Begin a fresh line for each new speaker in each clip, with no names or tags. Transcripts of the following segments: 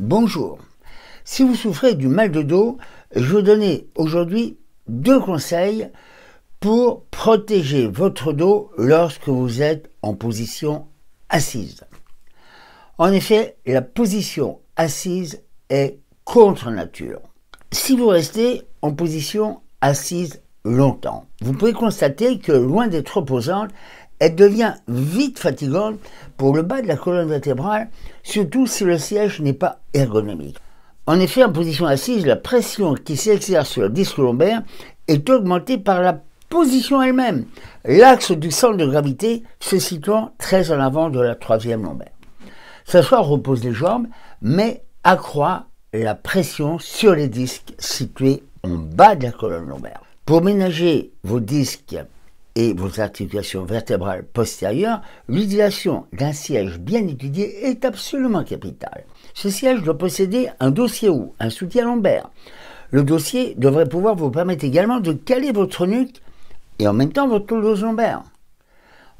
Bonjour. Si vous souffrez du mal de dos, je vais vous donner aujourd'hui deux conseils pour protéger votre dos lorsque vous êtes en position assise. En effet, la position assise est contre nature. Si vous restez en position assise longtemps, vous pouvez constater que loin d'être opposante, elle devient vite fatigante pour le bas de la colonne vertébrale, surtout si le siège n'est pas ergonomique. En effet, en position assise, la pression qui s'exerce sur le disque lombaire est augmentée par la position elle-même, l'axe du centre de gravité se situant très en avant de la troisième lombaire. S'asseoir repose les jambes, mais accroît la pression sur les disques situés en bas de la colonne lombaire. Pour ménager vos disques et vos articulations vertébrales postérieures, l'utilisation d'un siège bien étudié est absolument capitale. Ce siège doit posséder un dossier ou un soutien lombaire. Le dossier devrait pouvoir vous permettre également de caler votre nuque et en même temps votre dos lombaire,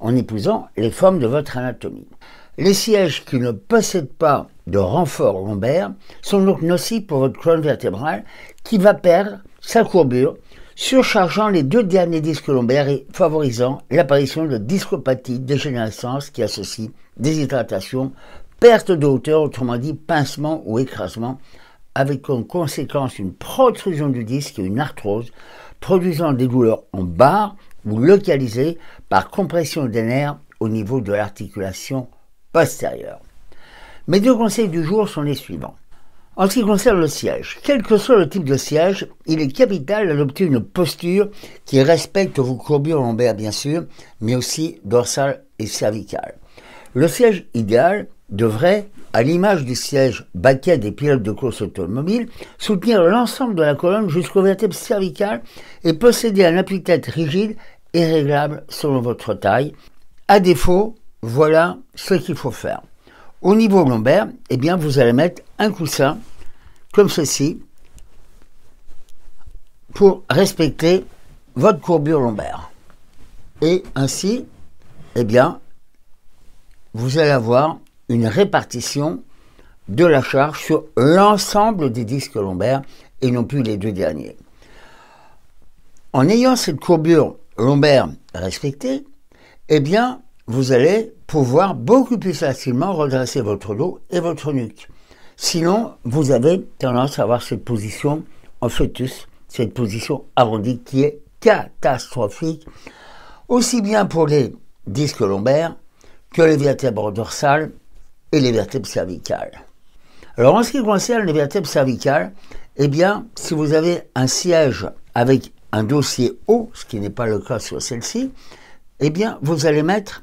en épousant les formes de votre anatomie. Les sièges qui ne possèdent pas de renfort lombaire sont donc nocifs pour votre colonne vertébrale qui va perdre sa courbure surchargeant les deux derniers disques lombaires et favorisant l'apparition de discopathie, dégénérescence qui associe déshydratation, perte de hauteur, autrement dit pincement ou écrasement, avec comme conséquence une protrusion du disque et une arthrose, produisant des douleurs en barre ou localisées par compression des nerfs au niveau de l'articulation postérieure. Mes deux conseils du jour sont les suivants. En ce qui concerne le siège, quel que soit le type de siège, il est capital d'adopter une posture qui respecte vos courbures lombaires bien sûr, mais aussi dorsale et cervicales. Le siège idéal devrait, à l'image du siège baquet des pilotes de course automobile, soutenir l'ensemble de la colonne jusqu'au vertèbres cervicales et posséder un appui-tête rigide et réglable selon votre taille. À défaut, voilà ce qu'il faut faire. Au niveau lombaire, eh bien, vous allez mettre un coussin comme ceci pour respecter votre courbure lombaire. Et ainsi, eh bien, vous allez avoir une répartition de la charge sur l'ensemble des disques lombaires et non plus les deux derniers. En ayant cette courbure lombaire respectée, eh bien, vous allez pouvoir beaucoup plus facilement redresser votre dos et votre nuque. Sinon, vous avez tendance à avoir cette position en fœtus, cette position arrondie qui est catastrophique, aussi bien pour les disques lombaires que les vertèbres dorsales et les vertèbres cervicales. Alors en ce qui concerne les vertèbres cervicales, eh bien, si vous avez un siège avec un dossier haut, ce qui n'est pas le cas sur celle-ci, eh bien, vous allez mettre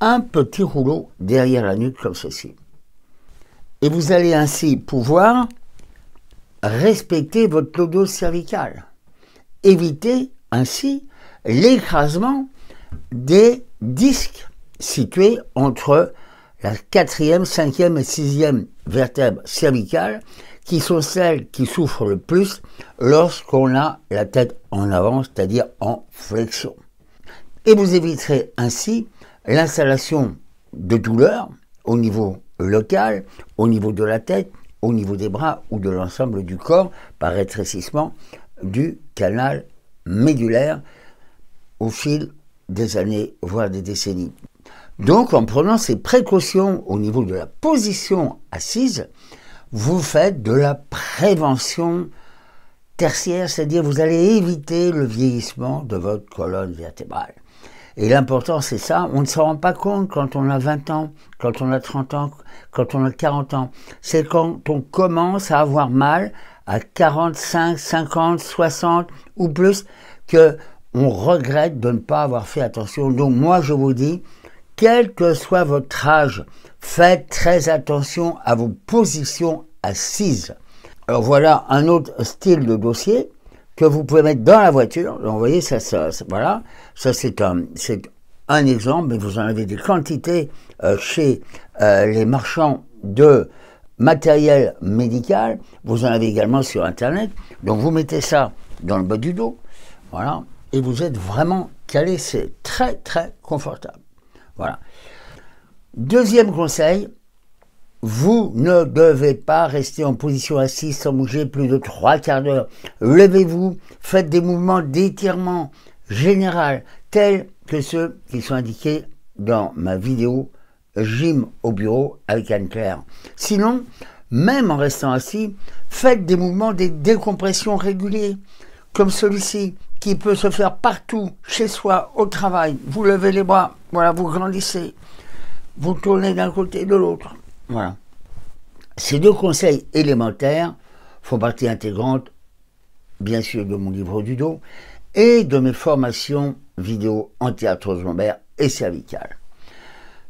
un petit rouleau derrière la nuque comme ceci. Et vous allez ainsi pouvoir respecter votre clodo cervical. Éviter ainsi l'écrasement des disques situés entre la quatrième, cinquième et sixième vertèbre cervicale, qui sont celles qui souffrent le plus lorsqu'on a la tête en avant, c'est-à-dire en flexion. Et vous éviterez ainsi l'installation de douleurs au niveau local, au niveau de la tête, au niveau des bras ou de l'ensemble du corps par rétrécissement du canal médulaire au fil des années, voire des décennies. Donc en prenant ces précautions au niveau de la position assise, vous faites de la prévention tertiaire, c'est-à-dire vous allez éviter le vieillissement de votre colonne vertébrale. Et l'important, c'est ça. On ne s'en rend pas compte quand on a 20 ans, quand on a 30 ans, quand on a 40 ans. C'est quand on commence à avoir mal à 45, 50, 60 ou plus que on regrette de ne pas avoir fait attention. Donc moi, je vous dis, quel que soit votre âge, faites très attention à vos positions assises. Alors voilà un autre style de dossier que vous pouvez mettre dans la voiture. Donc, vous voyez, ça, ça, voilà, ça c'est un, c'est un exemple, mais vous en avez des quantités euh, chez euh, les marchands de matériel médical. Vous en avez également sur Internet. Donc, vous mettez ça dans le bas du dos, voilà, et vous êtes vraiment calé. C'est très, très confortable. Voilà. Deuxième conseil, vous ne devez pas rester en position assise sans bouger plus de trois quarts d'heure. Levez-vous, faites des mouvements d'étirement général, tels que ceux qui sont indiqués dans ma vidéo Gym au bureau avec Anne-Claire. Sinon, même en restant assis, faites des mouvements des décompressions réguliers, comme celui-ci, qui peut se faire partout, chez soi, au travail. Vous levez les bras, voilà, vous grandissez, vous tournez d'un côté et de l'autre. Voilà. Ces deux conseils élémentaires font partie intégrante, bien sûr, de mon livre du dos et de mes formations vidéo anti-arthrose et cervicale.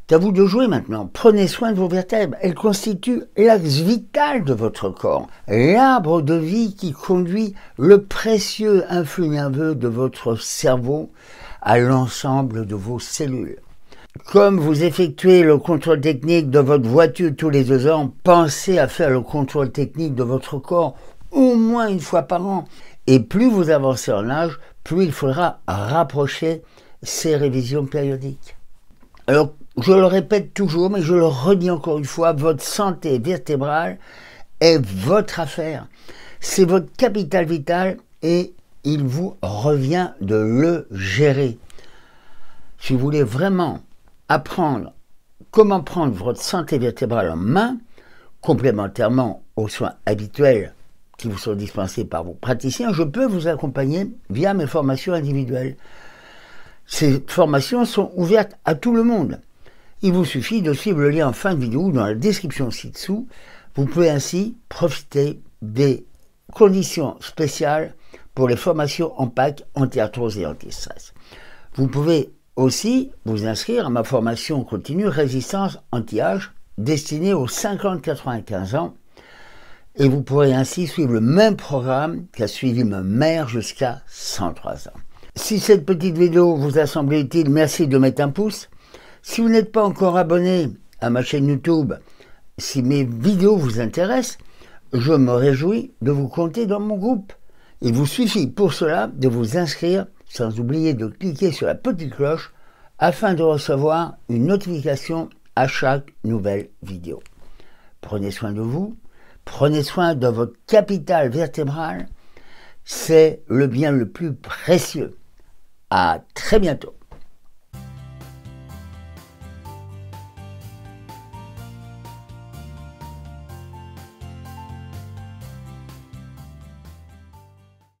C'est à vous de jouer maintenant. Prenez soin de vos vertèbres. Elles constituent l'axe vital de votre corps, l'arbre de vie qui conduit le précieux influx nerveux de votre cerveau à l'ensemble de vos cellules. Comme vous effectuez le contrôle technique de votre voiture tous les deux ans, pensez à faire le contrôle technique de votre corps au moins une fois par an. Et plus vous avancez en âge, plus il faudra rapprocher ces révisions périodiques. Alors, je le répète toujours, mais je le redis encore une fois, votre santé vertébrale est votre affaire. C'est votre capital vital et il vous revient de le gérer. Si vous voulez vraiment apprendre comment prendre votre santé vertébrale en main, complémentairement aux soins habituels qui vous sont dispensés par vos praticiens, je peux vous accompagner via mes formations individuelles. Ces formations sont ouvertes à tout le monde. Il vous suffit de suivre le lien en fin de vidéo dans la description ci-dessous. Vous pouvez ainsi profiter des conditions spéciales pour les formations en PAC anti-arthrose et anti-stress. Vous pouvez aussi, vous inscrire à ma formation continue Résistance anti-âge destinée aux 50-95 ans et vous pourrez ainsi suivre le même programme qu'a suivi ma mère jusqu'à 103 ans. Si cette petite vidéo vous a semblé utile, merci de mettre un pouce. Si vous n'êtes pas encore abonné à ma chaîne YouTube, si mes vidéos vous intéressent, je me réjouis de vous compter dans mon groupe. Il vous suffit pour cela de vous inscrire sans oublier de cliquer sur la petite cloche afin de recevoir une notification à chaque nouvelle vidéo. Prenez soin de vous, prenez soin de votre capital vertébral, c'est le bien le plus précieux. À très bientôt.